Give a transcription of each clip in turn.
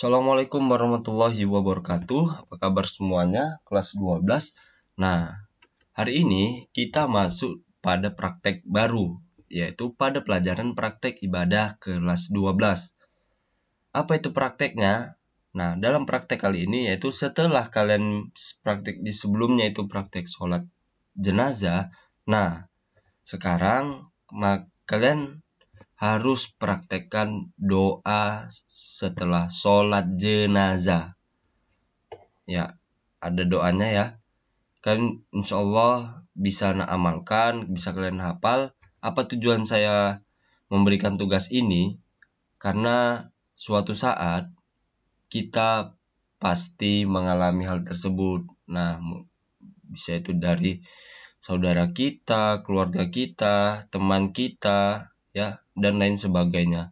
Assalamualaikum warahmatullahi wabarakatuh. Apa kabar semuanya? Kelas 12. Nah, hari ini kita masuk pada praktek baru, yaitu pada pelajaran praktek ibadah kelas 12. Apa itu prakteknya? Nah, dalam praktek kali ini yaitu setelah kalian praktek di sebelumnya itu praktek sholat jenazah. Nah, sekarang kalian harus praktekkan doa setelah sholat jenazah. Ya, ada doanya ya. Kan insya Allah bisa amalkan, bisa kalian hafal. Apa tujuan saya memberikan tugas ini? Karena suatu saat kita pasti mengalami hal tersebut. Nah, bisa itu dari saudara kita, keluarga kita, teman kita, ya dan lain sebagainya.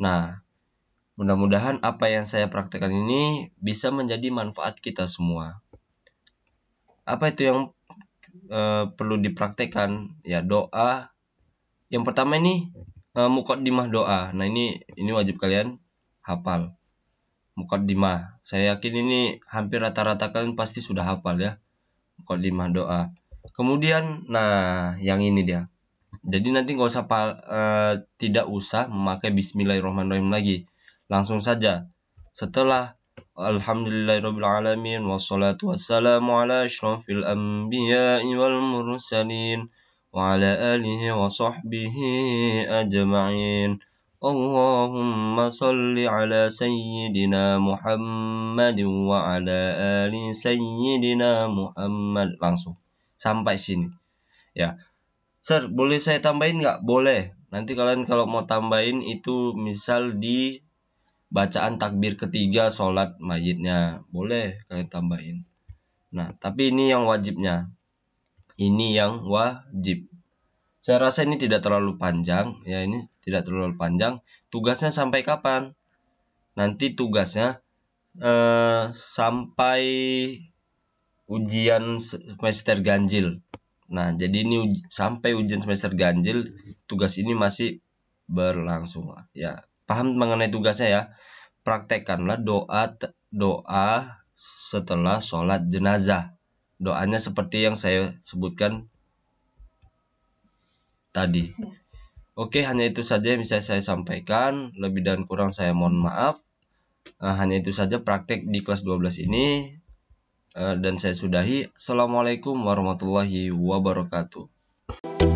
Nah, mudah-mudahan apa yang saya praktekkan ini bisa menjadi manfaat kita semua. Apa itu yang e, perlu dipraktekkan? Ya doa. Yang pertama ini e, eh, dimah doa. Nah, ini ini wajib kalian hafal. Mukadimah. Saya yakin ini hampir rata-rata kalian pasti sudah hafal ya. Mukadimah doa. Kemudian nah, yang ini dia jadi nanti nggak usah uh, tidak usah memakai Bismillahirrahmanirrahim lagi. Langsung saja setelah Alhamdulillahirobbilalamin Wassalatu wassalamu ala ashrafil anbiya'i wal mursalin Wa ala alihi wa sahbihi ajma'in Allahumma salli ala sayyidina Muhammad Wa ala ali sayyidina Muhammad Langsung sampai sini Ya Sir, boleh saya tambahin nggak? Boleh. Nanti kalian kalau mau tambahin itu misal di bacaan takbir ketiga sholat mayitnya. Boleh kalian tambahin. Nah, tapi ini yang wajibnya. Ini yang wajib. Saya rasa ini tidak terlalu panjang. Ya, ini tidak terlalu panjang. Tugasnya sampai kapan? Nanti tugasnya eh, sampai ujian semester ganjil Nah, jadi ini uj sampai ujian semester ganjil tugas ini masih berlangsung. Ya, paham mengenai tugasnya ya. Praktekkanlah doa doa setelah sholat jenazah. Doanya seperti yang saya sebutkan tadi. Iya. Oke, hanya itu saja yang bisa saya sampaikan. Lebih dan kurang saya mohon maaf. Nah, hanya itu saja praktek di kelas 12 ini. Eh, dan saya sudahi. Assalamualaikum warahmatullahi wabarakatuh.